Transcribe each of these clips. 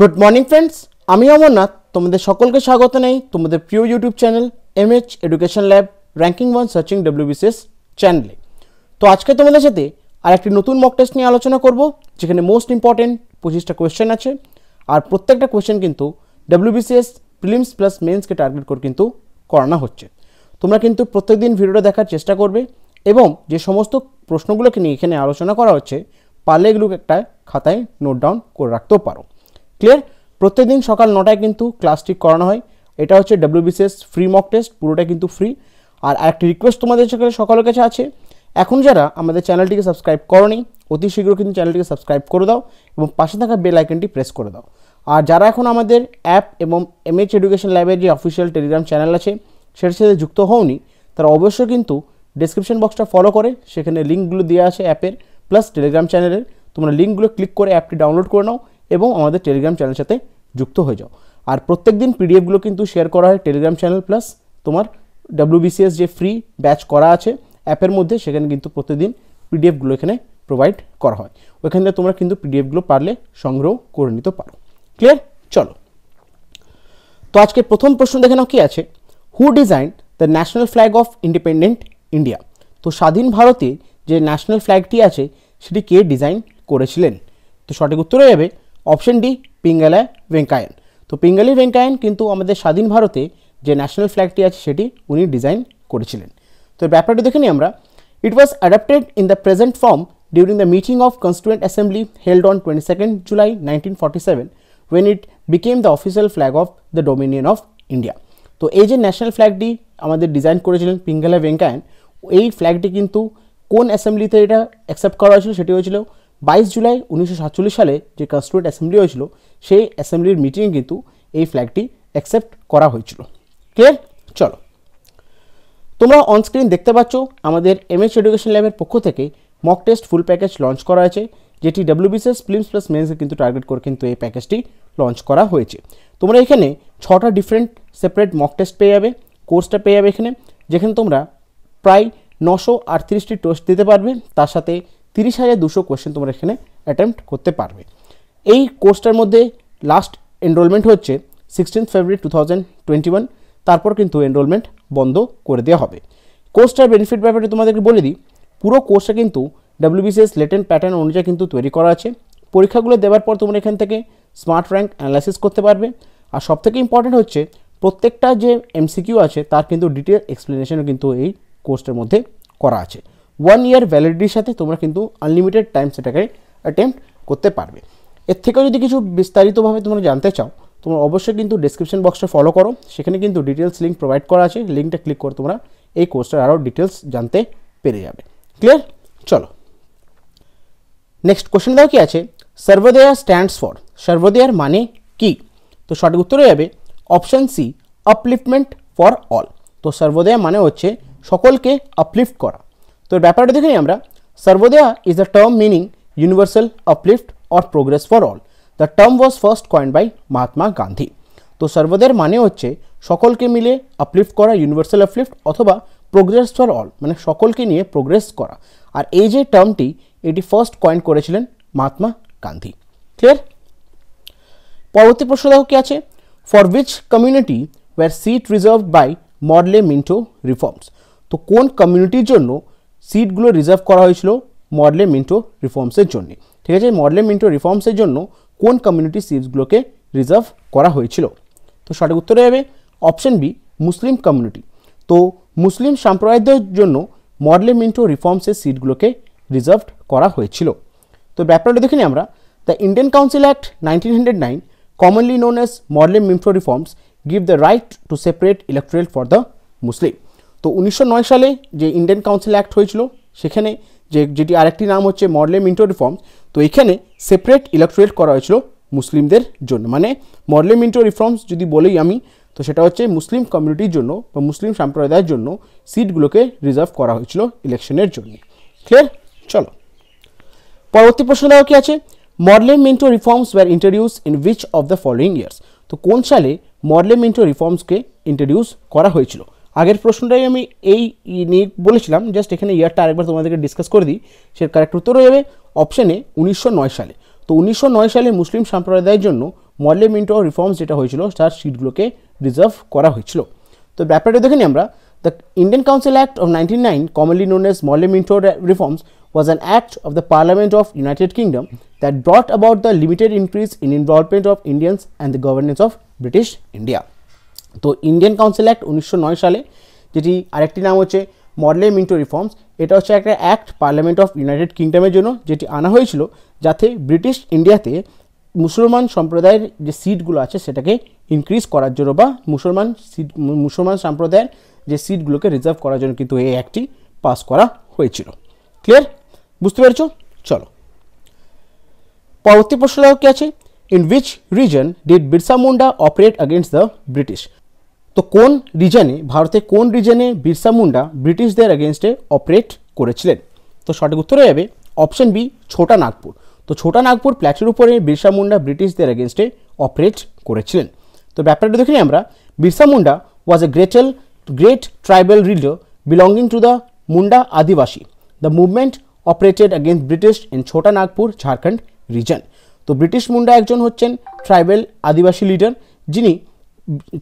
Good morning friends আমি অমরনাথ তোমাদের সকলকে স্বাগত নেই তোমাদের প্রিয় YouTube channel M H Education Lab ranking one searching WBCS চ্যানেলে তো আজকে তোমাদের সাথে আর একটি নতুন মক টেস্ট নিয়ে আলোচনা করব যেখানে মোস্ট ইম্পর্টেন্ট পঁচিশটা কোয়েশ্চেন আছে আর প্রত্যেকটা কোয়েশ্চেন কিন্তু ডব্লিউবিসিএস প্রিলিমস প্লাস মেন্সকে টার্গেট করে কিন্তু করানো হচ্ছে তোমরা কিন্তু প্রত্যেকদিন ভিডিওটা দেখার চেষ্টা করবে এবং যে সমস্ত প্রশ্নগুলোকে নিয়ে এখানে আলোচনা করা হচ্ছে পারলে এগুলোকে একটা খাতায় নোট ডাউন করে রাখতেও পারো ক্লিয়ার প্রত্যেকদিন সকাল নটায় কিন্তু ক্লাসটি করানো হয় এটা হচ্ছে বিসিএস ফ্রি মক টেস্ট পুরোটা কিন্তু ফ্রি আর আরেকটি রিকোয়েস্ট তোমাদের সকালে সকলের কাছে আছে এখন যারা আমাদের চ্যানেলটিকে সাবস্ক্রাইব করনি অতি শীঘ্র কিন্তু চ্যানেলটিকে সাবস্ক্রাইব করে দাও এবং পাশে থাকা বেল আইকনটি প্রেস করে দাও আর যারা এখন আমাদের অ্যাপ এবং এমএইচ এডুকেশন ল্যাবের যে অফিসিয়াল টেলিগ্রাম চ্যানেল আছে সেটার সাথে যুক্ত হওনি তারা অবশ্যই কিন্তু ডিসক্রিপশন বক্সটা ফলো করে সেখানে লিঙ্কগুলো দেওয়া আছে অ্যাপের প্লাস টেলিগ্রাম চ্যানেলের তোমরা লিঙ্কগুলো ক্লিক করে অ্যাপটি ডাউনলোড করে নাও এবং আমাদের টেলিগ্রাম চ্যানেলের সাথে যুক্ত হয়ে যাও আর প্রত্যেক দিন পিডিএফগুলো কিন্তু শেয়ার করা হয় টেলিগ্রাম চ্যানেল প্লাস তোমার ডাব্লিউবিসিএস যে ফ্রি ব্যাচ করা আছে অ্যাপের মধ্যে সেখানে কিন্তু প্রতিদিন পিডিএফগুলো এখানে প্রোভাইড করা হয় ওইখান থেকে তোমরা কিন্তু পিডিএফগুলো পারলে সংগ্রহ করে নিতে পারো ক্লিয়ার চলো তো আজকে প্রথম প্রশ্ন দেখে নাও কী আছে who design the national flag of independent India তো স্বাধীন ভারতে যে ন্যাশনাল ফ্ল্যাগটি আছে সেটি কে ডিজাইন করেছিলেন তো সঠিক উত্তর হয়ে যাবে অপশন ডি পিঙ্গালায় ভেঙ্কায়ন তো পিঙ্গালি ভেঙ্কায়ন কিন্তু আমাদের স্বাধীন ভারতে যে ন্যাশনাল ফ্ল্যাগটি আছে সেটি উনি ডিজাইন করেছিলেন তো ব্যাপারটা দেখে নিই আমরা it was adapted in the present form during the meeting of Constituent Assembly held on 22nd July nineteen when seven became the official flag of the Dominion of India তো এই যে ন্যাশনাল ফ্ল্যাগটি আমাদের ডিজাইন করেছিলেন পিঙ্গালায় ভেঙ্কায়ন এই ফ্ল্যাগটি কিন্তু কোন অ্যাসেম্বলিতে এটা accept করা হয়েছিল সেটি হয়েছিল বাইশ জুলাই উনিশশো সাতচল্লিশ সালে যে কনস্টিটিউট অ্যাসেম্বলি হয়েছিল সেই অ্যাসেম্বলির মিটিংয়ে কিন্তু এই ফ্ল্যাগটি অ্যাকসেপ্ট করা হয়েছিল ক্লিয়ার চলো তোমরা অনস্ক্রিন দেখতে পাচ্ছ আমাদের এমএস এডুকেশন ল্যাবের পক্ষ থেকে mock test full package launch করা হয়েছে যেটি ডাব্লিউবিসিএস ফিল্মস প্লাস মেন্সকে কিন্তু টার্গেট করে কিন্তু এই প্যাকেজটি লঞ্চ করা হয়েছে তোমরা এখানে ছটা ডিফারেন্ট সেপারেট মক টেস্ট পেয়ে যাবে কোর্সটা পেয়ে যাবে এখানে যেখানে তোমরা প্রায় নশো আটত্রিশটি টোস্ট দিতে পারবে তার সাথে তিরিশ হাজার দুশো কোয়েশ্চেন তোমরা এখানে অ্যাটেম্প্ট করতে পারবে এই কোর্সটার মধ্যে লাস্ট এনরোলমেন্ট হচ্ছে sixteen February two thousand twenty one তারপর কিন্তু এনরোলমেন্ট বন্ধ করে দেওয়া হবে কোর্সটার বেনিফিট ব্যাপারে তোমাদেরকে বলে দিই পুরো কোর্সটা কিন্তু ডাব্লিউবিসিএস লেটেন্ট প্যাটার্ন অনুযায়ী কিন্তু তৈরি করা আছে পরীক্ষাগুলো দেওয়ার পর তোমরা এখান থেকে স্মার্ট র্যাঙ্ক অ্যানালাইসিস করতে পারবে আর সবথেকে ইম্পর্টেন্ট হচ্ছে প্রত্যেকটা যে এমসিকিউ আছে তার কিন্তু ডিটেল এক্সপ্লেনেশনও কিন্তু এই কোর্সটার মধ্যে করা আছে ওয়ান ইয়ার ভ্যালিডিটির সাথে তোমরা কিন্তু আনলিমিটেড টাইম সেটাকে অ্যাটেম্প্ট করতে পারবে এর থেকেও যদি কিছু বিস্তারিতভাবে তোমরা জানতে চাও তোমরা অবশ্যই কিন্তু ডিসক্রিপশন বক্সটা ফলো করো সেখানে কিন্তু ডিটেলস লিঙ্ক প্রোভাইড করা আছে লিঙ্কটা ক্লিক করে তোমরা এই কোর্সটার আরও ডিটেলস জানতে পেরে যাবে ক্লিয়ার চলো নেক্সট কোশ্চেন দাও কি আছে সর্বদয়া স্ট্যান্ডস ফর সর্বদয়ার মানে কি তো সঠিক উত্তর হয়ে যাবে option C upliftment for all তো সর্বদয়া মানে হচ্ছে সকলকে আপলিফ্ট করা তো ব্যাপারটা দেখে নিই আমরা Sarvodaya is the term meaning universal uplift or progress for all the term was first coined by Mahatma Gandhi তো সর্বোদয়ের মানে হচ্ছে সকলকে মিলে আপলিফ্ট করা ইউনিভার্সাল আপলিফ্ট অথবা প্রোগ্রেস ফর অল মানে সকলকে নিয়ে প্রোগ্রেস করা আর এই যে টার্মটি এটি ফার্স্ট কয়েন করেছিলেন মহাত্মা গান্ধী ক্লিয়ার পরবর্তী প্রশ্ন দেখো কি আছে for which community were seat reserved by Morley Minto reforms তো কোন কমিউনিটির জন্য সিটগুলো রিজার্ভ করা হয়েছিল মডলে মিন্টো রিফর্মসের জন্য ঠিক আছে মডলে মিন্টো রিফর্মসের জন্য কোন কমিউনিটি সিটসগুলোকে রিজার্ভ করা হয়েছিল তো সঠিক উত্তরে হবে অপশন বি মুসলিম কমিউনিটি তো মুসলিম সাম্প্রদায়িকদের জন্য মডলে মিন্টো রিফর্মসের সিটগুলোকে রিজার্ভ করা হয়েছিল তো ব্যাপারটা দেখে নিই আমরা the Indian council Act nineteen hundred nine as Morley Minto reforms give the right to separate to for the Muslim তো উনিশশো সালে যে ইন্ডিয়ান কাউন্সিল অ্যাক্ট হয়েছিল সেখানে যে যেটি আরেকটি নাম হচ্ছে মডেল মিন্টো রিফর্ম তো এখানে সেপারেট ইলেকট্রোয়েট করা হয়েছিল মুসলিমদের জন্য মানে মডেল মিন্টো রিফর্মস যদি বলেই আমি তো সেটা হচ্ছে মুসলিম কমিউনিটির জন্য বা মুসলিম সম্প্রদায়ের জন্য সিটগুলোকে রিজার্ভ করা হয়েছিল ইলেকশনের জন্য ক্লিয়ার চলো পরবর্তী প্রশ্ন দেওয়া কী আছে Morley Minto reforms were introduce in which of the following years তো কোন সালে মডেল মিন্টো রিফর্মসকে ইন্ট্রোডিউস করা হয়েছিল আগের প্রশ্নটাই আমি এই নিয়ে বলেছিলাম জাস্ট এখানে ইয়ারটা আরেকবার তোমাদেরকে ডিসকাস করে দিই সে কারেক্ট উত্তর হয়ে যাবে অপশানে উনিশশো সালে তো উনিশশো সালে মুসলিম সম্প্রদায়ের জন্য মডলে মিন্টো রিফর্মস যেটা হয়েছিল তার সিটগুলোকে রিজার্ভ করা হয়েছিল তো ব্যাপারটা দেখে নিই আমরা the Indian council Act of nineteen nine commonly known as Morley Minto reforms was an act of the Parliament of United Kingdom that brought about the limited increase in involvement of Indians and the governance of British India তো Indian council Act উনিশশো সালে যেটি আরেকটি নাম হচ্ছে মডলে Minto reforms এটা হচ্ছে একটা অ্যাক্ট পার্লামেন্ট অফ ইউনাইটেড কিংডমের জন্য যেটি আনা হয়েছিল যাতে ব্রিটিশ ইন্ডিয়াতে মুসলমান সম্প্রদায়ের যে সিটগুলো আছে সেটাকে ইনক্রিজ করার জন্য বা মুসলমান সিট মুসলমান সম্প্রদায়ের যে সিটগুলোকে রিজার্ভ করার জন্য কিন্তু এই অ্যাক্টটি পাস করা হয়েছিল ক্লিয়ার বুঝতে পেরেছ চলো পরবর্তী প্রশ্ন কি আছে in which region did Birsa Munda operate against the British তো কোন রিজনে ভারতের কোন রিজনে বিরসা মুন্ডা ব্রিটিশদের এগেনস্টে অপারেট করেছিলেন তো সঠিক উত্তর হয়ে যাবে অপশন বি ছোটা নাগপুর তো ছোটা নাগপুর প্ল্যাটের উপরে বিরসা মুন্ডা ব্রিটিশদের এগেনস্টে অপারেট করেছিলেন তো ব্যাপারটা দেখিনি আমরা বিরসা মুন্ডা ওয়াজ এ গ্রেটেল great tribal leader belonging to the Munda Adivasi the movement operated against British in Chota Nagpur Jharkhand region তো ব্রিটিশ মুন্ডা একজন হচ্ছেন ট্রাইবেল আদিবাসী লিডার যিনি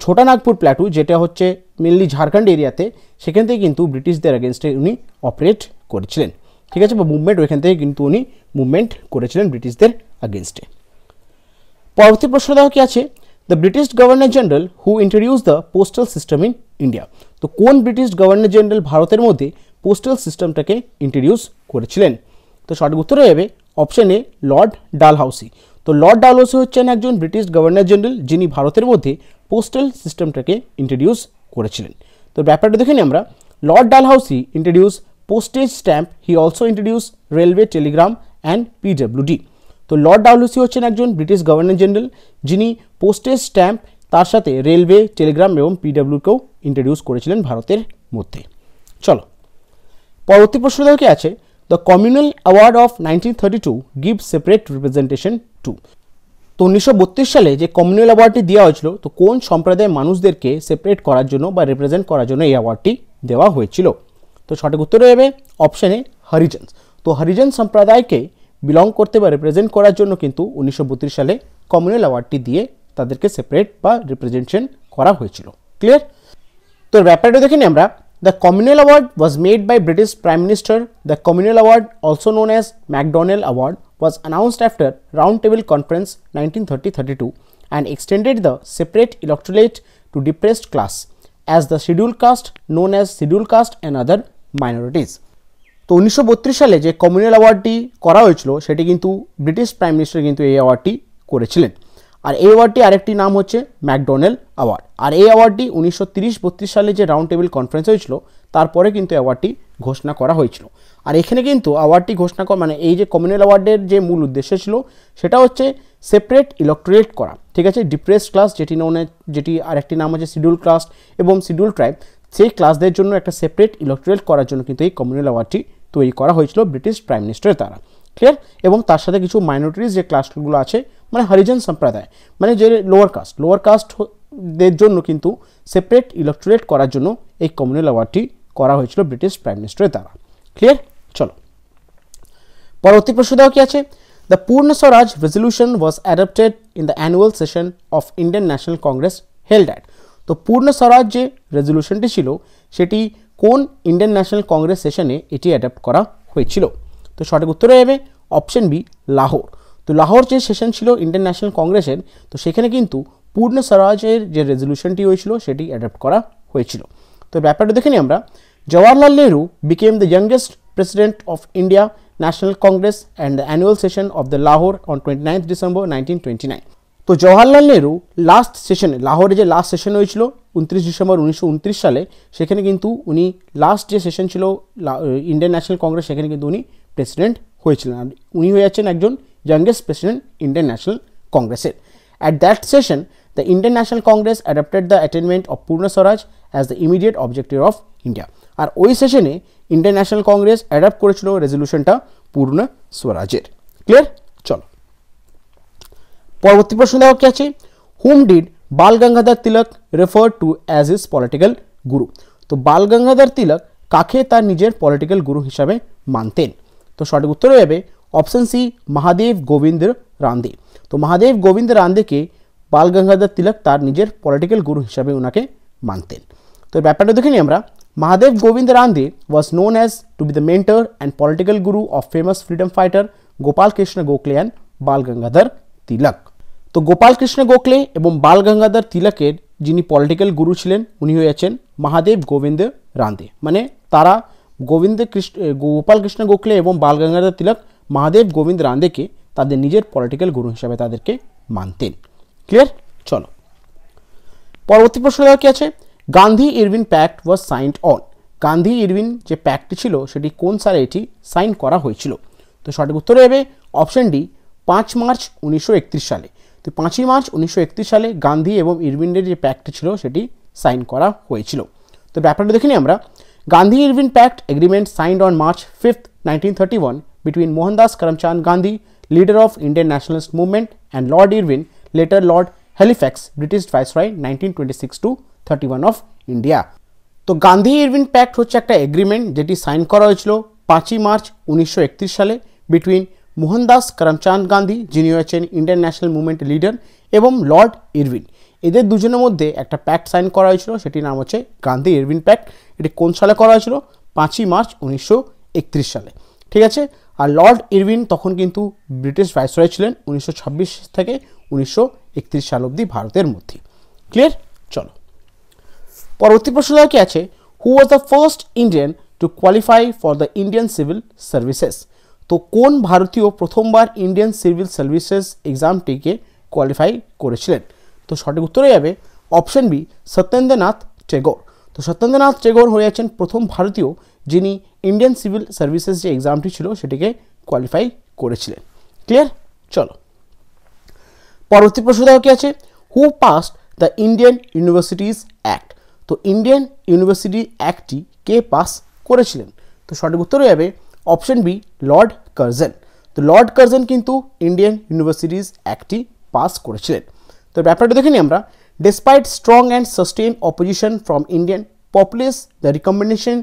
ছোটা নাগপুর প্ল্যাটু যেটা হচ্ছে মেনলি ঝাড়খণ্ড এরিয়াতে সেখান থেকে কিন্তু ব্রিটিশদের এগেনস্টে উনি অপারেট করেছিলেন ঠিক আছে বা মুভমেন্ট ওইখান থেকে কিন্তু উনি মুভমেন্ট করেছিলেন ব্রিটিশদের আগেনস্টে পরবর্তী প্রশ্ন দেওয়া কি আছে the British governor general who introduce the postal system in India তো কোন ব্রিটিশ গভর্নর জেনারেল ভারতের মধ্যে পোস্টাল সিস্টেমটাকে ইন্ট্রোডিউস করেছিলেন তো সঠিক উত্তর হয়ে যাবে অপশান এ লর্ড ডালহাউসি তো লর্ড ডালোসি হচ্ছেন একজন ব্রিটিশ গভর্নর জেনারেল যিনি ভারতের মধ্যে পোস্টাল সিস্টেমটাকে ইন্ট্রোডিউস করেছিলেন তো ব্যাপারটা দেখে নিই আমরা Lord Dalhousie introduce postage stamp he also introduce railway telegram and PWD তো লর্ড ডালহৌসি হচ্ছেন একজন ব্রিটিশ গভর্নর জেনারেল যিনি পোস্টেজ স্ট্যাম্প তার সাথে রেলওয়ে টেলিগ্রাম এবং পিডাব্লিউকেও ইন্ট্রোডিউস করেছিলেন ভারতের মধ্যে চলো পরবর্তী প্রশ্ন দেখে আছে the communal award of nineteen thirty two give separate representation to তো উনিশশো সালে যে কমিউনিয়াল অ্যাওয়ার্ডটি দেওয়া হয়েছিল তো কোন সম্প্রদায়ের মানুষদেরকে সেপারেট করার জন্য বা রিপ্রেজেন্ট করার জন্য এই অ্যাওয়ার্ডটি দেওয়া হয়েছিল তো সঠিক উত্তর হবে অপশানে হরিজেন্স তো হরিজন সম্প্রদায়কে বিলং করতে বা রিপ্রেজেন্ট করার জন্য কিন্তু উনিশশো সালে কমিউনাল অ্যাওয়ার্ডটি দিয়ে তাদেরকে সেপারেট বা রিপ্রেজেন্টেশন করা হয়েছিল ক্লিয়ার তো ব্যাপারটা দেখিনি আমরা the communal award was made by British prime minister the communal award also known as MacDonald award was announced after Roundtable Conference 1930-32 and extended the separate electorate to depressed class as the scheduled caste known as scheduled caste and other minorities. তো উনিশশো বত্রিশ সালে যে communal অ্যাওয়ার্ডটি করা হয়েছিল সেটি কিন্তু British prime minister কিন্তু এই অ্যাওয়ার্ডটি করেছিলেন আর এই অ্যাওয়ার্ডটি আরেকটি নাম হচ্ছে ম্যাকডোনাল্ড অ্যাওয়ার্ড আর এই অ্যাওয়ার্ডটি উনিশশো তিরিশ বত্রিশ সালে যে রাউন্ড টেবিল কনফারেন্স হয়েছিল তারপরে কিন্তু অ্যাওয়ার্ডটি ঘোষণা করা হয়েছিল আর এখানে কিন্তু অ্যাওয়ার্ডটি ঘোষণা করা মানে এই যে কমিউনাল অ্যাওয়ার্ডের যে মূল উদ্দেশ্য ছিল সেটা হচ্ছে সেপারেট ইলেকট্রেট করা ঠিক আছে ডিপ্রেস ক্লাস যেটি নৌনে যেটি আরেকটি নাম হচ্ছে শিডিউল ক্লাস এবং শিডিউল ট্রাইব সেই ক্লাসদের জন্য একটা সেপারেট ইলেকট্রেট করার জন্য কিন্তু এই কমিউনাল অ্যাওয়ার্ডটি তৈরি করা হয়েছিল ব্রিটিশ প্রাইম মিনিস্টারের দ্বারা ক্লিয়ার এবং তার সাথে কিছু মাইনরিটিস যে ক্লাসগুলো আছে মানে হরিজন সম্প্রদায় মানে যে লোয়ার কাস্ট লোয়ার কাস্ট দের জন্য কিন্তু সেপারেট ইলেকট্রেট করার জন্য এই কমিউনাল অ্যাওয়ার্ডটি করা হয়েছিল ব্রিটিশ প্রাইম মিনিস্টারের দ্বারা ক্লিয়ার চলো পরবর্তী প্রশ্ন দেওয়া কি আছে the Purna Swaraj resolution was adapted in the annual session of Indian national Congress held at তো পূর্ণ স্বরাজ যে রেজলিউশনটি ছিল সেটি কোন ইন্ডিয়ান ন্যাশনাল কংগ্রেস সেশনে এটি অ্যাডাপ্ট করা হয়েছিল তো সঠিক উত্তর যাবে অপশন বি লাহোর তো লাহোর যে সেশন ছিল ইন্ডিয়ান ন্যাশনাল কংগ্রেসের তো সেখানে কিন্তু পূর্ণ স্বরাজের যে রেজলিউশনটি হয়েছিল সেটি অ্যাডাপ্ট করা হয়েছিল তো ব্যাপারটা দেখে নিই আমরা Jawaharlal Nehru became the youngest President of India National Congress and the annual session of the Lahore on 29th December 1929. তো জওয়াহরলাল নেহরু লাস্ট সেশনে লাহোরে যে লাস্ট সেশন হয়েছিল উনত্রিশ ডিসেম্বর উনিশশো সালে সেখানে কিন্তু উনি লাস্ট যে সেশন ছিল ইন্ডিয়ান ন্যাশনাল কংগ্রেস সেখানে কিন্তু উনি প্রেসিডেন্ট হয়েছিলেন আর উনি হয়ে যাচ্ছেন একজন ইয়াংগেস্ট প্রেসিডেন্ট ইন্ডিয়ান ন্যাশনাল কংগ্রেসের at that session the Indian national Congress adapted the attainment of Purna Swaraj as the immediate objective of India আর ওই সেশনে ইন্ডিয়ান ন্যাশনাল কংগ্রেস অ্যাডাপ্ট করেছিল রেজলিউশনটা পূর্ণ স্বরাজের ক্লিয়ার চলো পরবর্তী প্রশ্ন দেওয়া কি আছে whom did Bal Gangadhar Tilak refer to as his political guru তো বাল গঙ্গাধর তিলক কাকে তার নিজের পলিটিক্যাল গুরু হিসাবে মানতেন তো সঠিক উত্তর হয়ে যাবে সি মহাদেব গোবিন্দ রান্দে তো মহাদেব গোবিন্দ রান্দেকে বাল গঙ্গাধর তিলক তার নিজের পলিটিক্যাল গুরু হিসাবে ওনাকে মানতেন তো ব্যাপারটা দেখিনি আমরা Mahadev Govind Rande was known as to be the mentor and political guru of famous freedom fighter Gopal Krishna Gokhale and Bal Gangadhar Tilak. তো মানে গোপাল কৃষ্ণ গোখলে এবং বাল গঙ্গাধর তিলকের যিনি পলিটিক্যাল গুরু ছিলেন উনি হয়ে আছেন মহাদেব গোবিন্দ রান্দে মানে তারা গোবিন্দ গোপাল কৃষ্ণ গোখলে এবং বাল গঙ্গাধর তিলক মহাদেব গোবিন্দ রান্দেকে তাদের নিজের পলিটিক্যাল গুরু হিসাবে তাদেরকে মানতেন ক্লিয়ার চলো পরবর্তী প্রশ্ন কি আছে Gandhi Irwin pact was signed on Gandhi Irwin যে প্যাক্টটি ছিল সেটি কোন সালে এটি সাইন করা হয়েছিল তো সঠিক উত্তর হবে অপশন ডি পাঁচ মার্চ উনিশশো সালে তো পাঁচই মার্চ উনিশশো সালে গান্ধী এবং ইরভিনের যে প্যাক্টটি ছিল সেটি সাইন করা হয়েছিল তো ব্যাপারটা দেখে নিই আমরা Gandhi Irwin pact agreement signed on March fifth nineteen thirty one between Mohandas Karamchand Gandhi leader of Indian nationalist movement and Lord Lord later Lord Halifax British viceroy nineteen two one of India তো Gandhi Irwin pact হচ্ছে একটা agreement যেটি sign করা হয়েছিল পাঁচই March উনিশশো সালে between Mohandas Karamchand Gandhi যিনি হয়েছেন ইন্ডিয়ান ন্যাশনাল মুভমেন্ট লিডার এবং লর্ড ইরভিন এদের দুজনের মধ্যে একটা প্যাক্ট সাইন করা হয়েছিল সেটির নাম হচ্ছে গান্ধী ইরভিন প্যাক্ট এটি কোন সালে করা হয়েছিল পাঁচই মার্চ উনিশশো সালে ঠিক আছে আর লর্ড ইরভিন তখন কিন্তু ব্রিটিশ ভাইসরয় ছিলেন উনিশশো থেকে উনিশশো সাল অবধি ভারতের মধ্যে ক্লিয়ার চলো পরবর্তী প্রশ্ন কি আছে who was the first Indian to qualify for the Indian civil services তো কোন ভারতীয় প্রথমবার ইন্ডিয়ান সিভিল সার্ভিসেস এক্সামটিকে কোয়ালিফাই করেছিলেন তো সঠিক উত্তরে যাবে অপশন বি সত্যেন্দ্রনাথ টেগোর তো সত্যেন্দ্রনাথ টেগোর হয়ে আছেন প্রথম ভারতীয় যিনি ইন্ডিয়ান সিভিল সার্ভিসেস যে এক্সামটি ছিল সেটিকে কোয়ালিফাই করেছিলেন ক্লিয়ার চলো পরবর্তী প্রশ্ন দেওয়া কি আছে who passed the Indian universities act তো ইন্ডিয়ান ইউনিভার্সিটি অ্যাক্টটি কে পাস করেছিলেন তো সঠিক উত্তর যাবে অপশন বি লর্ড কার্জন তো লর্ড কার্জন কিন্তু ইন্ডিয়ান ইউনিভার্সিটিজ অ্যাক্টটি পাস করেছিলেন তো ব্যাপারটা দেখে নিই আমরা despite strong and sustained opposition from Indian populace, the recommendation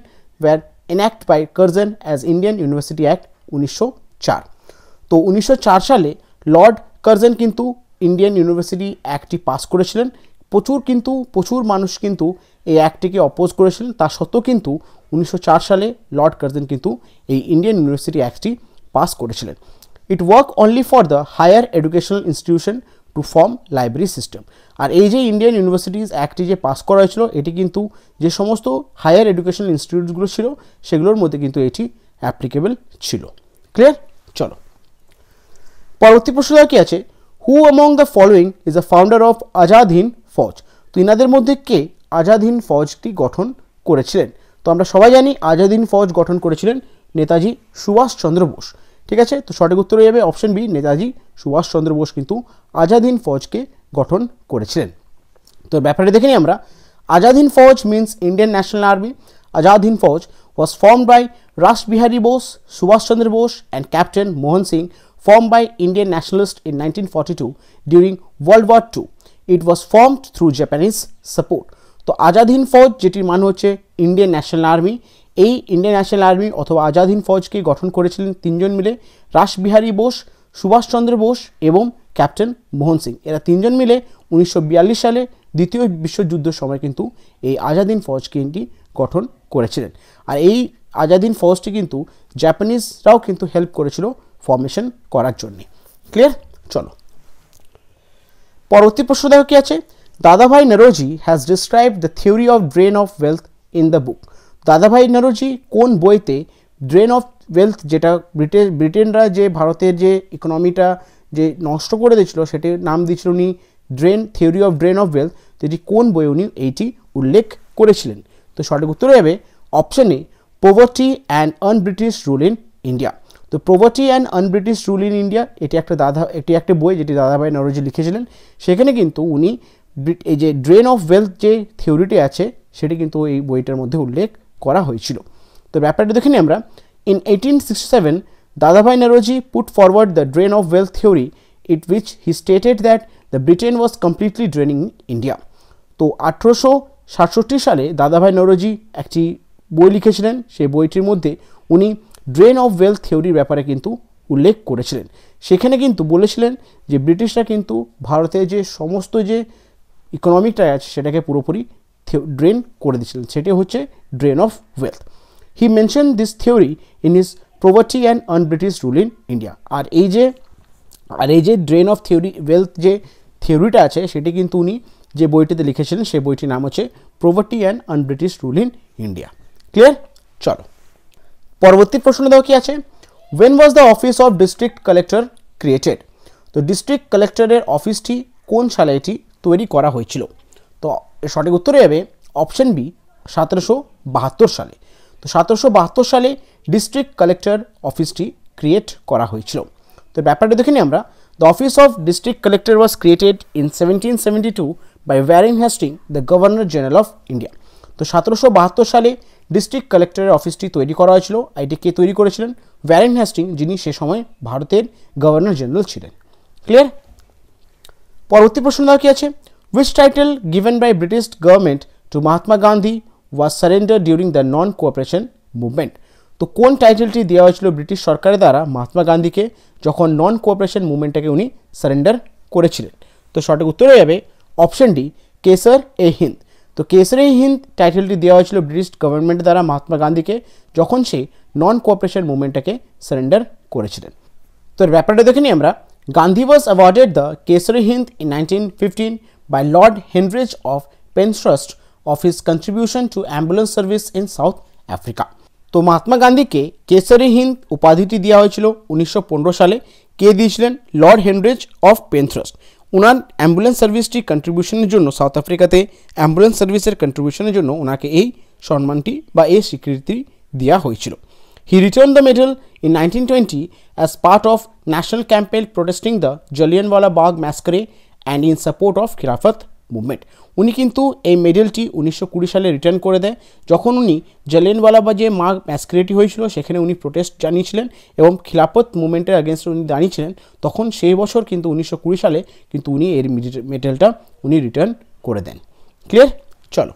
were enacted by Curzon as Indian University Act 1904. তো উনিশশো সালে লর্ড কার্জন কিন্তু ইন্ডিয়ান ইউনিভার্সিটি অ্যাক্টটি পাস করেছিলেন প্রচুর কিন্তু প্রচুর মানুষ কিন্তু এই অ্যাক্টটিকে অপোজ করেছিলেন তা সত্ত্বেও কিন্তু উনিশশো সালে লর্ড কার্জন কিন্তু এই ইন্ডিয়ান ইউনিভার্সিটি অ্যাক্টটি পাস করেছিলেন it work only for the higher educational institution to form library system আর এই যে ইন্ডিয়ান ইউনিভার্সিটিজ অ্যাক্টটি যে পাস করা হয়েছিল এটি কিন্তু যে সমস্ত হায়ার এডুকেশনাল ইনস্টিটিউটগুলো ছিল সেগুলোর মধ্যে কিন্তু এটি অ্যাপ্লিকেবল ছিল ক্লিয়ার চলো পরবর্তী প্রশ্ন কি আছে who among the following is the founder of Azad Hind Fauj তো ইনাদের মধ্যে কে আজাদিন ফৌজটি গঠন করেছিলেন তো আমরা সবাই জানি আজাদিন ফৌজ গঠন করেছিলেন নেতাজি সুভাষচন্দ্র বোস ঠিক আছে তো সঠিক উত্তর হয়ে যাবে অপশন বি নেতাজি সুভাষচন্দ্র বোস কিন্তু আজাদিন ফৌজকে গঠন করেছিলেন তো ব্যাপারে দেখে নিই আমরা Azad Hind Fauj means Indian National Army Azad Hind Fauj was by by Bose Subhas Chandra Bose and captain Mohan Singh form by Indian nationalist in nationalists forty two during World War two it was formed through Japanese support তো আজাদ হিন্দ ফৌজ যেটির মানে হচ্ছে ইন্ডিয়ান ন্যাশনাল আর্মি এই ইন্ডিয়ান ন্যাশনাল আর্মি অথবা আজাদ হিন্দ ফৌজকে গঠন করেছিলেন তিনজন মিলে রাসবিহারী বোস সুভাষচন্দ্র বোস এবং ক্যাপ্টেন মোহন সিং এরা তিনজন মিলে উনিশশো সালে দ্বিতীয় বিশ্বযুদ্ধের সময় কিন্তু এই আজাদিন ফৌজকে এটি গঠন করেছিলেন আর এই আজাদিন ফৌজটি কিন্তু জাপানিজরাও কিন্তু হেল্প করেছিল ফর্মেশন করার জন্যে ক্লিয়ার চলো পরবর্তী প্রশ্ন দেখো কী আছে Dadabhai Naroji has described the theory of drain of wealth in the book. দাদাভাই নারোজি কোন বইতে ড্রেন অফ ওয়েলথ যেটা ব্রিটেন ব্রিটেনরা যে ভারতের যে ইকোনমিটা যে নষ্ট করে দিয়েছিল সেটির নাম দিয়েছিল উনি drain theory of drain of wealth যেটি কোন বই উনি এইটি উল্লেখ করেছিলেন তো সঠিক উত্তর হবে option A poverty and unBritish rule in India তো poverty and unBritish rule in India এটি একটা দাদা এটি একটা বই যেটি দাদাভাই নরজি লিখেছিলেন সেখানে কিন্তু উনি এই যে ড্রেন অফ ওয়েলথ যে থিওরিটি আছে সেটি কিন্তু এই বইটার মধ্যে উল্লেখ করা হয়েছিল তো ব্যাপারটা দেখিনি আমরা in eighteen sixty seven Dadabhai Naoroji put forward the drain of wealth theory it which he stated that the Britain was completely draining India তো আঠেরোশো সাতষট্টি সালে দাদাভাই নরোজি একটি বই লিখেছিলেন সেই বইটির মধ্যে উনি ড্রেন অফ ওয়েলথ থিওরির ব্যাপারে কিন্তু উল্লেখ করেছিলেন সেখানে কিন্তু বলেছিলেন যে ব্রিটিশরা কিন্তু ভারতে যে সমস্ত যে ইকোনমিকটা আছে সেটাকে পুরোপুরি ড্রেন করে দিয়েছিলেন সেটি হচ্ছে drain of wealth he mention this theory in his poverty and unBritish rule in India আর এই যে আর এই যে ড্রেন অফ থিওরি ওয়েলথ যে থিওরিটা আছে সেটি কিন্তু উনি যে বইটিতে লিখেছিলেন সেই বইটির নাম হচ্ছে poverty and British rule in India clear চলো পরবর্তী প্রশ্ন দেখো কি আছে when was the office of district collector created তো ডিস্ট্রিক্ট কালেক্টরের অফিসটি কোন সালে এটি তৈরি করা হয়েছিল তো সঠিক উত্তরে যাবে অপশন বি সতেরোশো বাহাত্তর সালে তো সতেরোশো বাহাত্তর সালে ডিস্ট্রিক্ট কালেক্টর অফিসটি ক্রিয়েট করা হয়েছিল তো ব্যাপারটা দেখে নিই আমরা the office of district collector was created in seventeen seventy two by Warren Hastings the governor general of India তো সতেরোশো বাহাত্তর সালে ডিস্ট্রিক্ট কালেক্টরের অফিসটি তৈরি করা হয়েছিল এটি কে তৈরি করেছিলেন ওয়ারিং হ্যাস্টিং যিনি সে সময় ভারতের গভর্নর জেনারেল ছিলেন ক্লিয়ার পরবর্তী প্রশ্ন দেওয়া কি আছে which title given by British government to Mahatma Gandhi was surrender during the non cooperation movement তো কোন টাইটেলটি দেওয়া হয়েছিল ব্রিটিশ সরকারের দ্বারা মহাত্মা গান্ধীকে যখন নন কোঅপারেশন মুভমেন্টটাকে উনি সারেন্ডার করেছিলেন তো সঠিক উত্তর হয়ে যাবে অপশন ডি কেসর এ হিন্দ তো কেসর এ হিন্দ টাইটেলটি দেওয়া হয়েছিল ব্রিটিশ গভর্নমেন্ট দ্বারা মহাত্মা গান্ধীকে যখন সে নন কোঅপারেশন মুভমেন্টটাকে সারেন্ডার করেছিলেন তো এর ব্যাপারটা দেখে নিই আমরা Gandhi was awarded the Kesari Hind in 1915 by Lord Henrich of Penshurst of his contribution to ambulance service in South Africa. তো মহাত্মা গান্ধীকে কেসারি হিন্দ উপাধিটি দেওয়া হয়েছিল উনিশশো সালে কে দিয়েছিলেন লর্ড হেনরিজ অফ পেন্থ্রাস্ট ওনার অ্যাম্বুলেন্স সার্ভিসটি কন্ট্রিবিউশনের জন্য সাউথ আফ্রিকাতে অ্যাম্বুলেন্স সার্ভিসের কন্ট্রিবিউশনের জন্য ওনাকে এই সম্মানটি বা এই স্বীকৃতি দেওয়া হয়েছিল He returned the medal in 1920 as part of national campaign protesting the Jallianwala Bagh massacre and in support of Khilafat movement উনি কিন্তু এই মেডেলটি উনিশশো কুড়ি সালে রিটার্ন করে দেয় যখন উনি জালিয়ানওয়ালাবাজে মা ম্যাসক্রেটি হয়েছিল সেখানে উনি প্রোটেস্ট জানিয়েছিলেন এবং খিলাফত মুভমেন্টের আগেনস্ট উনি দাঁড়িয়েছিলেন তখন সেই বছর কিন্তু উনিশশো কুড়ি সালে কিন্তু উনি এর মেডেলটা উনি রিটার্ন করে দেন ক্লিয়ার চলো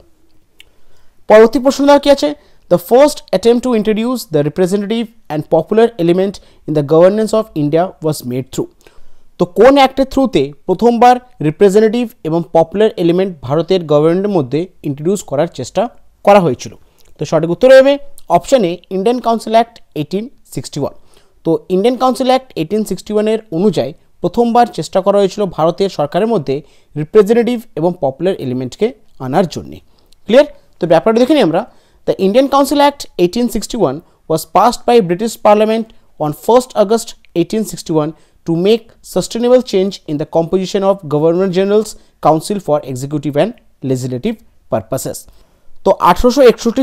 পরবর্তী প্রশ্ন দেওয়া কী আছে the first attempt to introduce the representative and popular element in the governance of India was made through তো কোন অ্যাক্টের থ্রুতে প্রথমবার রিপ্রেজেন্টেটিভ এবং পপুলার এলিমেন্ট ভারতের গভর্নমেন্টের মধ্যে ইন্ট্রোডিউস করার চেষ্টা করা হয়েছিল তো সঠিক উত্তর হবে অপশানে Indian council act eighteen sixty one তো Indian council act eighteen sixty ওয়ানের অনুযায়ী প্রথমবার চেষ্টা করা হয়েছিল ভারতের সরকারের মধ্যে রিপ্রেজেন্টেটিভ এবং পপুলার এলিমেন্টকে আনার জন্যে ক্লিয়ার তো ব্যাপারটা দেখে নিই আমরা The Indian Council Act 1861 was passed by British Parliament on 1st August 1861 to make sustainable change in the composition of Governor General's Council for Executive and Legislative Purposes. তো আঠারোশো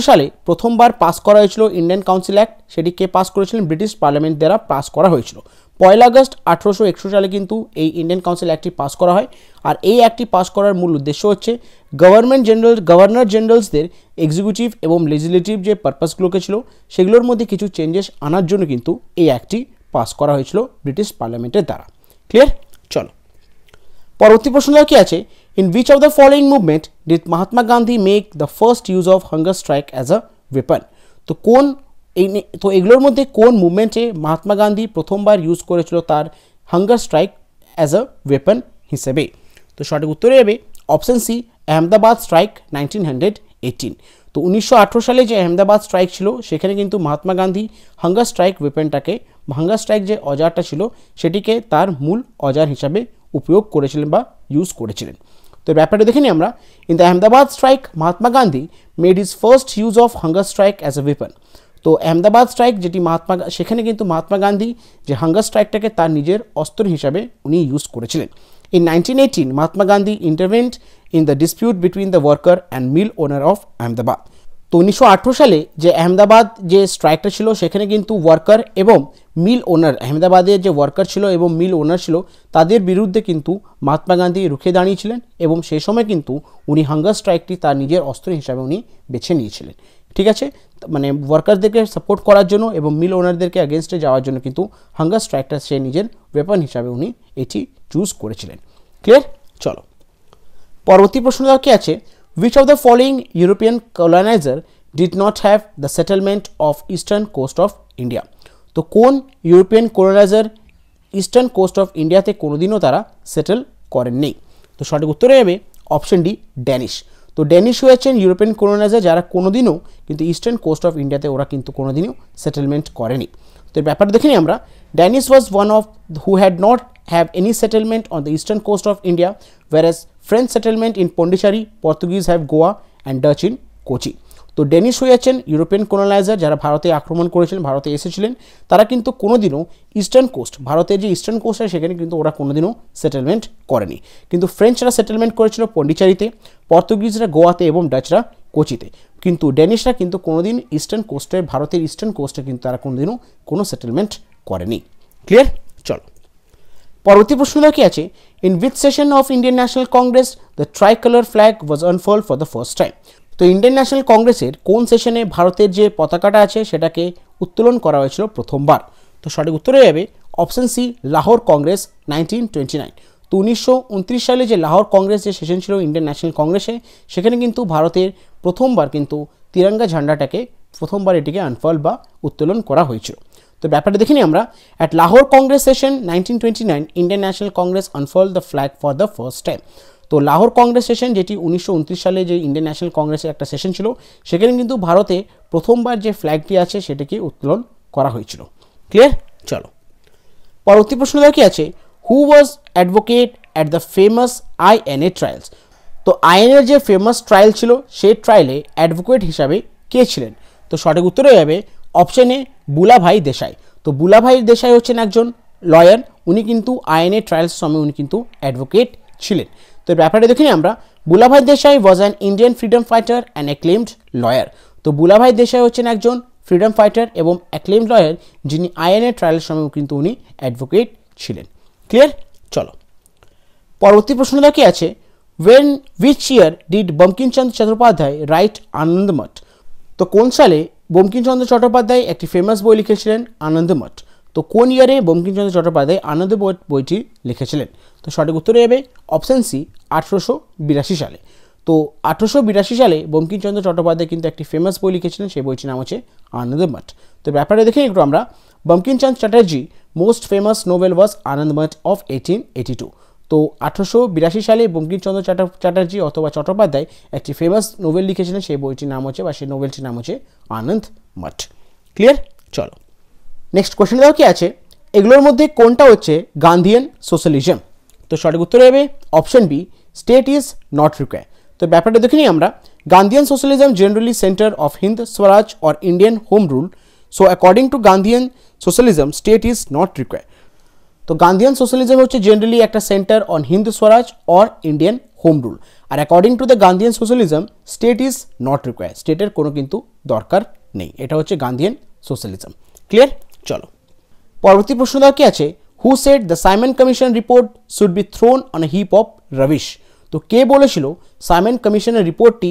সালে প্রথমবার পাস করা হয়েছিল ইন্ডিয়ান কাউন্সিল অ্যাক্ট সেটি কে pass করেছিলেন British parliament দ্বারা পাস করা হয়েছিল পয়লা আগস্ট আঠেরোশো সালে কিন্তু এই ইন্ডিয়ান কাউন্সিল অ্যাক্টটি পাস করা হয় আর এই অ্যাক্টটি পাস করার মূল উদ্দেশ্য হচ্ছে গভর্নমেন্ট জেনারেল গভর্নর জেনারেলসদের এক্সিকিউটিভ এবং লেজিসলেটিভ যে পারপাসগুলোকে ছিল সেগুলোর মধ্যে কিছু চেঞ্জেস আনার জন্য কিন্তু এই অ্যাক্টটি পাস করা হয়েছিল ব্রিটিশ পার্লামেন্টের দ্বারা ক্লিয়ার চলো পরবর্তী প্রশ্ন কি আছে in which of the following movement did Mahatma Gandhi make the first use of hunger strike as a weapon তো কোন এই তো এগুলোর মধ্যে কোন মুভমেন্টে মহাত্মা গান্ধী প্রথমবার ইউজ করেছিল তার hunger strike as a weapon হিসেবে তো সঠিক উত্তরে হবে option C Ahmedabad strike nineteen hundred eighteen তো উনিশশো সালে যে আহমেদাবাদ স্ট্রাইক ছিল সেখানে কিন্তু মহাত্মা গান্ধী হাঙ্গার স্ট্রাইক ওয়েপেনটাকে হাঙ্গার স্ট্রাইক যে অজারটা ছিল সেটিকে তার মূল অজার হিসাবে উপয়োগ করেছিলেন বা ইউজ করেছিলেন তো ব্যাপারটা দেখে নিই আমরা in the Ahmedabad strike Mahatma Gandhi made his first use of hunger strike as a weapon তো আহমেদাবাদ স্ট্রাইক যেটি মহাত্মা সেখানে কিন্তু মহাত্মা গান্ধী যে হাঙ্গার স্ট্রাইকটাকে তার নিজের অস্ত্র হিসাবে উনি ইউজ করেছিলেন in nineteen eighteen Mahatma Gandhi intervened in the dispute between the worker and mill owner of Ahmedabad তো উনিশশো সালে যে আহমেদাবাদ যে স্ট্রাইকটা ছিল সেখানে কিন্তু ওয়ার্কার এবং মিল ওনার আহমেদাবাদের যে ওয়ার্কার ছিল এবং মিল ওনার ছিল তাদের বিরুদ্ধে কিন্তু মহাত্মা গান্ধী রুখে দাঁড়িয়েছিলেন এবং সেই সময় কিন্তু উনি হাঙ্গার স্ট্রাইকটি তার নিজের অস্ত্র হিসাবে উনি বেছে নিয়েছিলেন ঠিক আছে মানে ওয়ার্কারদেরকে সাপোর্ট করার জন্য এবং মিল ওনারদেরকে অ্যাগেনস্টে যাওয়ার জন্য কিন্তু হাঙ্গার স্ট্রাইকটা সে নিজের ওয়েপন হিসাবে উনি এটি চুজ করেছিলেন ক্লিয়ার চলো পরবর্তী প্রশ্ন কি আছে which of the following European coloniser did not have the settlement of eastern coast of India তো কোন European coloniser eastern coast of ইন্ডিয়াতে কোনোদিনও তারা সেটেল করেননি তো সঠিক উত্তরে হবে অপশন ডি ড্যানিশ তো ড্যানিশ হয়েছেন ইউরোপিয়ান কলোনাইজার যারা কোনোদিনও কিন্তু ইস্টার্ন কোস্ট অফ ইন্ডিয়াতে ওরা কিন্তু কোনোদিনও সেটেলমেন্ট করেনি তো এর ব্যাপারটা দেখিনি আমরা Danish was one of who had not have any settlement on the eastern coast of India whereas French settlement in Pondicherry Portuguese have Goa and Dutch in Kochi তো ডেনিস হয়েছেন ইউরোপিয়ান কোলোনাইজার যারা ভারতে আক্রমণ করেছিলেন ভারতে এসেছিলেন তারা কিন্তু কোনোদিনও ইস্টার্ন কোস্ট ভারতের যে ইস্টার্ন কোস্ট আছে সেখানে কিন্তু ওরা কোনোদিনও সেটেলমেন্ট করেনি কিন্তু ফ্রেঞ্চরা সেটেলমেন্ট করেছিল পন্ডিচারিতে পর্তুগিজরা গোয়াতে এবং ডাচরা কোচিতে কিন্তু ডেনিশরা কিন্তু কোনোদিন ইস্টার্ন কোস্টে ভারতের ইস্টার্ন কোস্টে কিন্তু তারা কোনোদিনও কোনো সেটেলমেন্ট করেনি ক্লিয়ার চলো পরবর্তী প্রশ্ন কি আছে in which session of Indian national congress the tricolour flag was unfurl for the first time তো ইন্ডিয়ান ন্যাশনাল কংগ্রেসের কোন সেশনে ভারতের যে পতাকাটা আছে সেটাকে উত্তোলন করা হয়েছিল প্রথমবার তো সঠিক উত্তর হয়ে যাবে option C Lahore congress nineteen twenty nine তো উনিশশো সালে যে লাহোর কংগ্রেস যে সেশন ছিল ইন্ডিয়ান ন্যাশনাল কংগ্রেসে সেখানে কিন্তু ভারতের প্রথমবার কিন্তু তিরঙ্গা ঝান্ডাটাকে প্রথমবার এটিকে আনফল বা উত্তোলন করা হয়েছিল তো ব্যাপারটা দেখিনি আমরা at Lahore congress session nineteen twenty nine Indian national congress unfurl the flag for the first time তো লাহোর কংগ্রেস সেশন যেটি উনিশশো সালে যে ইন্ডিয়ান ন্যাশনাল কংগ্রেসের একটা সেশন ছিল সেখানে কিন্তু ভারতে প্রথমবার যে ফ্ল্যাগটি আছে সেটাকে উত্তোলন করা হয়েছিল ক্লিয়ার চলো পরবর্তী প্রশ্ন কি আছে who was advocate at the famous INA trials তো আইএনএর যে ফেমাস ট্রায়াল ছিল সেই ট্রায়ালে অ্যাডভোকেট হিসাবে কে ছিলেন তো সঠিক উত্তর হয়ে যাবে অপশানে বুলাভাই দেশাই তো বুলাভাই দেশাই হচ্ছেন একজন লয়ার উনি কিন্তু আইএনএ ট্রায়ালস সময় উনি কিন্তু অ্যাডভোকেট ছিলেন তো ব্যাপারটা দেখিনি আমরা Bhulabhai Desai was an Indian freedom fighter and acclaimed lawyer তো বুলাভাই দেশাই হচ্ছেন একজন ফ্রিডম ফাইটার এবং অ্যাক্লেমড লয়ার যিনি আইএনএ ট্রায়ালের সময় কিন্তু উনি অ্যাডভোকেট ছিলেন ক্লিয়ার চলো পরবর্তী প্রশ্নটা কি আছে when which year did Bankimchandra Chattopadhyay write Anandamath তো কোন সালে বঙ্কিমচন্দ্র চট্টোপাধ্যায় একটি ফেমাস বই লিখেছিলেন আনন্দমঠ তো কোন ইয়ারে বঙ্কিমচন্দ্র চট্টোপাধ্যায় আনন্দ বইটি লিখেছিলেন তো সঠিক উত্তরে যাবে অপশান সি আঠেরোশো বিরাশি সালে তো আঠেরোশো বিরাশি সালে বঙ্কিমচন্দ্র চট্টোপাধ্যায় কিন্তু একটি ফেমাস বই লিখেছিলেন সেই বইটির নাম হচ্ছে আনন্দমঠ তো ব্যাপারে দেখে একটু আমরা Bankimchandra Chatterjee most famous novel was Anandamath of eighteen eighty two তো আঠেরোশো বিরাশি সালে বঙ্কিমচন্দ্র চ্যাটার্জি অথবা চট্টোপাধ্যায় একটি ফেমাস নোভেল লিখেছিলেন সেই বইটির নাম হচ্ছে বা সেই নোভেলটির নাম হচ্ছে আনন্দ মঠ ক্লিয়ার চলো নেক্সট কোয়েশ্চেন দেখো কি আছে এগুলোর মধ্যে কোনটা হচ্ছে গান্ধিয়ান সোশ্যালিজম তো সঠিক উত্তর হবে option B state is not require তো ব্যাপারটা দেখে নিই আমরা Gandhian socialism generally centre of Hind Swaraj or Indian home rule so according to Gandhian socialism state is not require তো গান্ধিয়ান সোশ্যালিজম হচ্ছে জেনারেলি একটা centre on Hind Swaraj or Indian home rule আর according to the Gandhian socialism state is not require স্টেটের কোনো কিন্তু দরকার নেই এটা হচ্ছে গান্ধিয়ান সোশ্যালিজম ক্লিয়ার চলো পরবর্তী প্রশ্ন কি আছে who said the Simon commission report should be thrown on heap of rubbish তো কে বলেছিল সাইমন কমিশনের রিপোর্টটি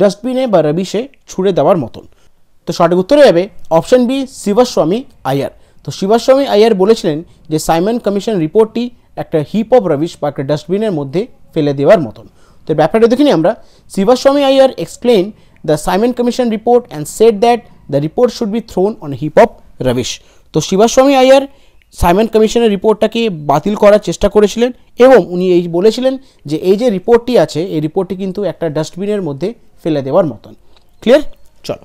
ডাস্টবিনে বা রবিশে ছুঁড়ে দেওয়ার মতন তো সঠিক উত্তরে যাবে অপশন বি শিবাস্বামী আয়ার তো শিবাস্বামী আয়ার বলেছিলেন যে সাইমন কমিশন রিপোর্টটি একটা হিপ অফ রবিশ বা একটা ডাস্টবিনের মধ্যে ফেলে দেওয়ার মতন তো ব্যাপারটা দেখিনি আমরা শিবাস্বামী Aiyer explain the Simon commission report and said that the report should be thrown on heap of rubbish তো শিবাস্বামী আয়ার সাইমন কমিশনের রিপোর্টটাকে বাতিল করার চেষ্টা করেছিলেন এবং উনি এই বলেছিলেন যে এই যে রিপোর্টটি আছে এই রিপোর্টটি কিন্তু একটা ডাস্টবিনের মধ্যে ফেলে দেওয়ার মতন ক্লিয়ার চলো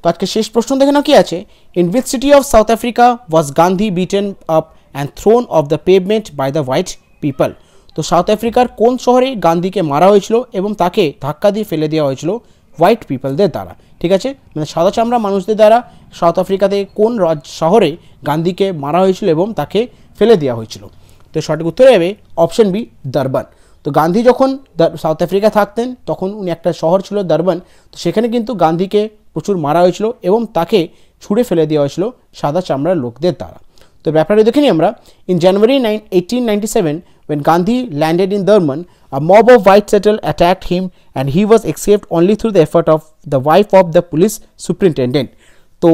তো আজকে শেষ প্রশ্ন দেখে নাও কি আছে in which city of South Africa was Gandhi beaten up and thrown off the pavement by the white people তো সাউথ আফ্রিকার কোন শহরে গান্ধীকে মারা হয়েছিল এবং তাকে ধাক্কা দিয়ে ফেলে দেওয়া হয়েছিল হোয়াইট পিপলদের দ্বারা ঠিক আছে মানে সাদা চামড়া মানুষদের দ্বারা সাউথ আফ্রিকাতে কোন রাজ শহরে গান্ধীকে মারা হয়েছিল এবং তাকে ফেলে দেওয়া হয়েছিল তো সঠিক উত্তর হবে অপশন বি দারবান তো গান্ধী যখন সাউথ আফ্রিকা থাকতেন তখন উনি একটা শহর ছিল দারবান তো সেখানে কিন্তু গান্ধীকে প্রচুর মারা হয়েছিল এবং তাকে ছুঁড়ে ফেলে দেওয়া হয়েছিল সাদা চামড়ার লোকদের দ্বারা তো ব্যাপারটা দেখে নিই আমরা in January nine eighteen ninety seven When Gandhi landed in Durban, a mob of white settlers attacked him and he was escaped only through the effort of the wife of the police superintendent. তো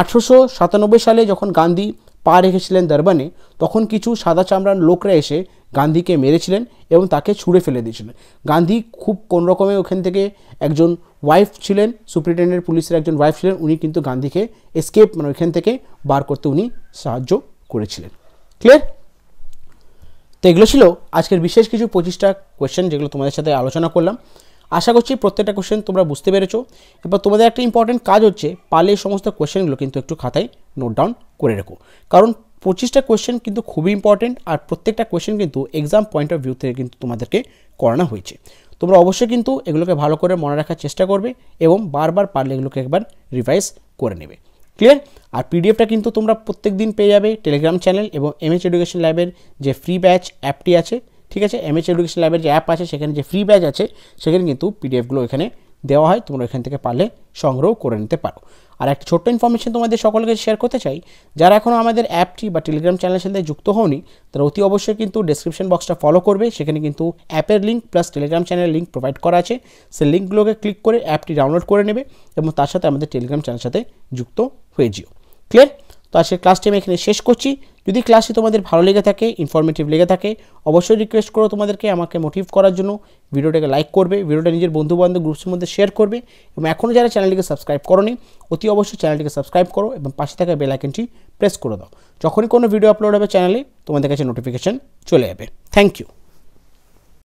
আঠেরোশো সাতানব্বই সালে যখন গান্ধী পা রেখেছিলেন দারবানে তখন কিছু সাদা চামড়ার লোকরা এসে গান্ধীকে মেরেছিলেন এবং তাকে ছুঁড়ে ফেলে দিয়েছিলেন গান্ধী খুব কোন রকমে ওখান থেকে একজন ওয়াইফ ছিলেন সুপ্রিটেন্ডেন্ট পুলিশের একজন ওয়াইফ ছিলেন উনি কিন্তু গান্ধীকে এসকেপ মানে ওইখান থেকে বার করতে উনি সাহায্য করেছিলেন ক্লিয়ার তো এগুলো ছিল আজকের বিশেষ কিছু পঁচিশটা কোয়েশ্চেন যেগুলো তোমাদের সাথে আলোচনা করলাম আশা করছি প্রত্যেকটা কোয়েশ্চেন তোমরা বুঝতে পেরেছো এবার তোমাদের একটা ইম্পর্টেন্ট কাজ হচ্ছে পারলে এই সমস্ত কোয়েশ্চেনগুলো কিন্তু একটু খাতায় নোট ডাউন করে রেখো কারণ পঁচিশটা কোয়েশ্চেন কিন্তু খুবই ইম্পর্টেন্ট আর প্রত্যেকটা কোয়েশ্চেন কিন্তু এক্সাম পয়েন্ট অফ ভিউ থেকে কিন্তু তোমাদেরকে করানো হয়েছে তোমরা অবশ্যই কিন্তু এগুলোকে ভালো করে মনে রাখার চেষ্টা করবে এবং বারবার পারলে এগুলোকে একবার রিভাইজ করে নেবে ক্লিয়ার আর পিডিএফটা কিন্তু তোমরা প্রত্যেক দিন পেয়ে যাবে টেলিগ্রাম চ্যানেল এবং এমএচ এডুকেশন ল্যাবের যে ফ্রি ব্যাচ অ্যাপটি আছে ঠিক আছে এমএচ এডুকেশন ল্যাবের যে অ্যাপ আছে সেখানে যে ফ্রি ব্যাচ আছে সেখানে কিন্তু পিডিএফগুলো এখানে দেওয়া হয় তোমরা এখান থেকে পারলে সংগ্রহ করে নিতে পারো আর একটা ছোট্ট ইনফরমেশন তোমাদের সকলকে শেয়ার করতে চাই যারা এখনও আমাদের অ্যাপটি বা টেলিগ্রাম চ্যানেলের সাথে যুক্ত হওনি তারা অতি অবশ্যই কিন্তু ডিসক্রিপশন বক্সটা ফলো করবে সেখানে কিন্তু অ্যাপের লিঙ্ক প্লাস টেলিগ্রাম চ্যানেলের লিঙ্ক প্রোভাইড করা আছে সে লিঙ্কগুলোকে ক্লিক করে অ্যাপটি ডাউনলোড করে নেবে এবং তার সাথে আমাদের টেলিগ্রাম চ্যানেলের সাথে যুক্ত হয়ে যেও ক্লিয়ার তো আজকের ক্লাসটি আমি এখানে শেষ করছি যদি ক্লাসটি তোমাদের ভালো লেগে থাকে ইনফরমেটিভ লেগে থাকে অবশ্যই রিকোয়েস্ট করো তোমাদেরকে আমাকে মোটিভ করার জন্য ভিডিওটাকে লাইক করবে ভিডিওটা নিজের বন্ধুবান্ধব গ্রুপসের মধ্যে শেয়ার করবে এবং এখনও যারা চ্যানেলটিকে সাবস্ক্রাইব করনি অতি অবশ্যই চ্যানেলটিকে সাবস্ক্রাইব করো এবং পাশে থাকা বেল আইকনটি প্রেস করে দাও যখনই কোনো ভিডিও আপলোড হবে চ্যানেলে তোমাদের কাছে নোটিফিকেশান চলে যাবে থ্যাংক ইউ